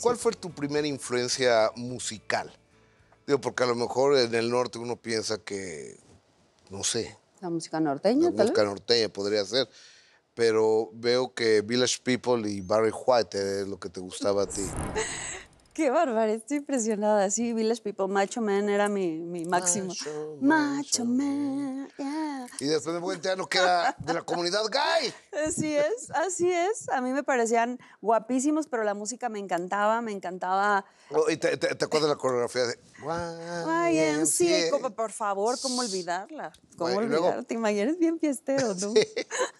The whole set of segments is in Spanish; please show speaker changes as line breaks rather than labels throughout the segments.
¿cuál fue tu primera influencia musical? Digo, porque a lo mejor en el norte uno piensa que, no sé.
La música norteña, la música
norteña podría ser. Pero veo que Village People y Barry White es lo que te gustaba a ti.
Qué bárbaro, estoy impresionada. Sí, Village People, Macho Man era mi, mi máximo. Macho, Man, yeah.
Y después de vuelta que era de la comunidad gay.
Así es, así es. A mí me parecían guapísimos, pero la música me encantaba, me encantaba.
Oh, ¿Y te, acuerdas de la coreografía de
YMCA? Por favor, ¿cómo olvidarla?
¿Cómo olvidarte?
olvidarla? eres bien fiestero, ¿no?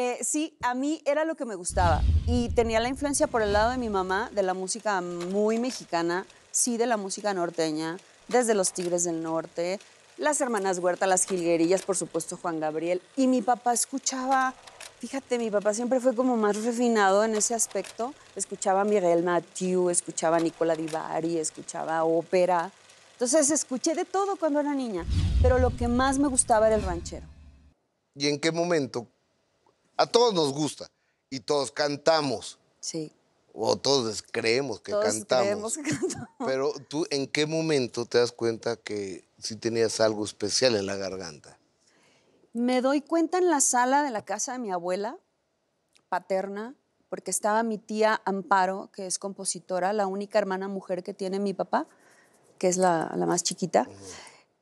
Eh, sí, a mí era lo que me gustaba y tenía la influencia por el lado de mi mamá de la música muy mexicana, sí de la música norteña, desde los Tigres del Norte, las hermanas Huerta, las Gilguerillas, por supuesto Juan Gabriel y mi papá escuchaba, fíjate, mi papá siempre fue como más refinado en ese aspecto, escuchaba Miguel Mathieu, escuchaba a Nicola Bari, escuchaba ópera. Entonces escuché de todo cuando era niña, pero lo que más me gustaba era el ranchero.
¿Y en qué momento a todos nos gusta y todos cantamos. Sí. O todos creemos que todos cantamos. Creemos que cantamos. Pero tú, ¿en qué momento te das cuenta que sí tenías algo especial en la garganta?
Me doy cuenta en la sala de la casa de mi abuela paterna, porque estaba mi tía Amparo, que es compositora, la única hermana mujer que tiene mi papá, que es la, más chiquita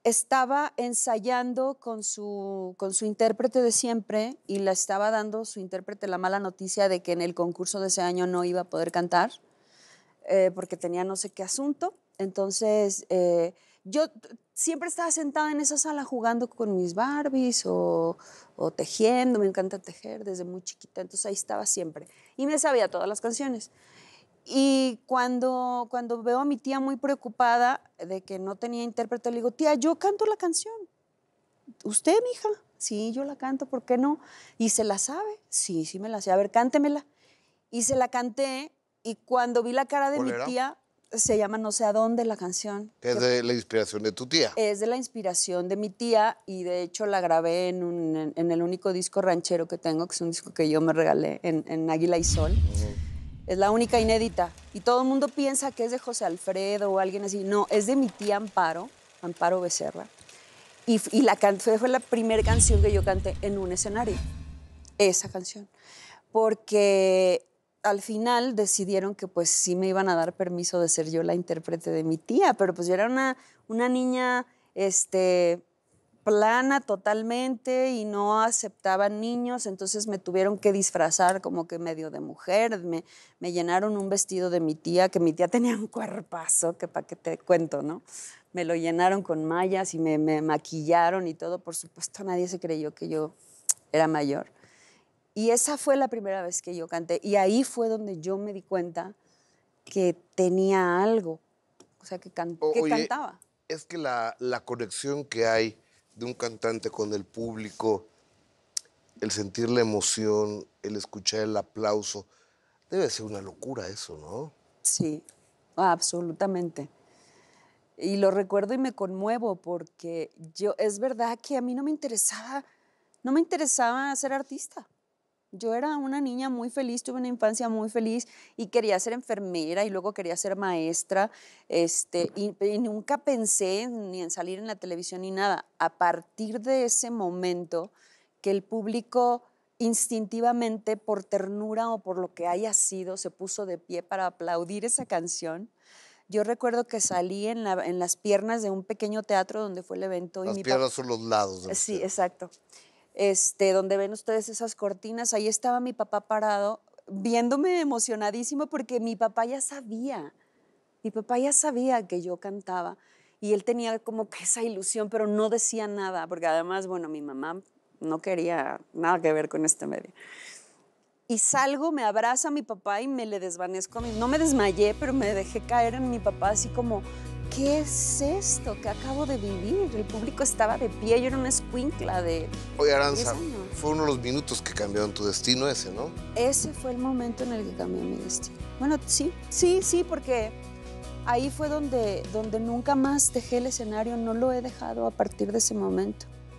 estaba ensayando con su, con su intérprete de siempre y le estaba dando su intérprete la mala noticia de que en el concurso de ese año no iba a poder cantar eh, porque tenía no sé qué asunto. Entonces, eh, yo siempre estaba sentada en esa sala jugando con mis Barbies o, o, tejiendo, me encanta tejer desde muy chiquita, entonces ahí estaba siempre. Y me sabía todas las canciones. Y cuando, cuando veo a mi tía muy preocupada de que no tenía intérprete, le digo, tía, yo canto la canción. ¿Usted, mija? Sí, yo la canto, ¿por qué no? ¿Y se la sabe? Sí, sí me la sé. A ver, cántemela. Y se la canté y cuando vi la cara de mi tía, se llama No sé a dónde la canción.
es de la inspiración de tu tía.
Es de la inspiración de mi tía y de hecho la grabé en, en, el único disco ranchero que tengo, que es un disco que yo me regalé en, en Águila y Sol. Es la única inédita. Y todo el mundo piensa que es de José Alfredo o alguien así. No, es de mi tía Amparo, Amparo Becerra. Y, fue la primera canción que yo canté en un escenario. Esa canción. Porque al final decidieron que pues sí me iban a dar permiso de ser yo la intérprete de mi tía, pero pues yo era una, una niña, este, plana totalmente y no aceptaban niños, entonces me tuvieron que disfrazar como que medio de mujer, me, me llenaron un vestido de mi tía, que mi tía tenía un cuerpazo, que para qué te cuento, ¿no? Me lo llenaron con mallas y me, maquillaron y todo, por supuesto nadie se creyó que yo era mayor. Y esa fue la primera vez que yo canté y ahí fue donde yo me di cuenta que tenía algo, o sea, que, cantaba.
Es que la, la conexión que hay de un cantante con el público, el sentir la emoción, el escuchar el aplauso, debe ser una locura eso, ¿no? Sí,
absolutamente. Y lo recuerdo y me conmuevo porque yo, es verdad que a mí no me interesaba, no me interesaba ser artista. Yo era una niña muy feliz, tuve una infancia muy feliz y quería ser enfermera y luego quería ser maestra. Este, y, nunca pensé ni en salir en la televisión ni nada. A partir de ese momento que el público instintivamente, por ternura o por lo que haya sido, se puso de pie para aplaudir esa canción. Yo recuerdo que salí en, en las piernas de un pequeño teatro donde fue el evento. Las piernas
son los lados. sí,
exacto. Este, donde ven ustedes esas cortinas, ahí estaba mi papá parado, viéndome emocionadísimo porque mi papá ya sabía, mi papá ya sabía que yo cantaba y él tenía como que esa ilusión, pero no decía nada, porque además, bueno, mi mamá no quería nada que ver con este medio. Y salgo, me abraza mi papá y me le desvanezco a mí. No me desmayé, pero me dejé caer en mi papá así como, ¿qué es esto que acabo de vivir? El público estaba de pie, yo era una escuincla de. Oye, Aranza,
fue uno de los minutos que cambiaron tu destino ese, ¿no?
Ese fue el momento en el que cambió mi destino. Bueno, sí, sí, sí, porque ahí fue donde, donde nunca más dejé el escenario, no lo he dejado a partir de ese momento.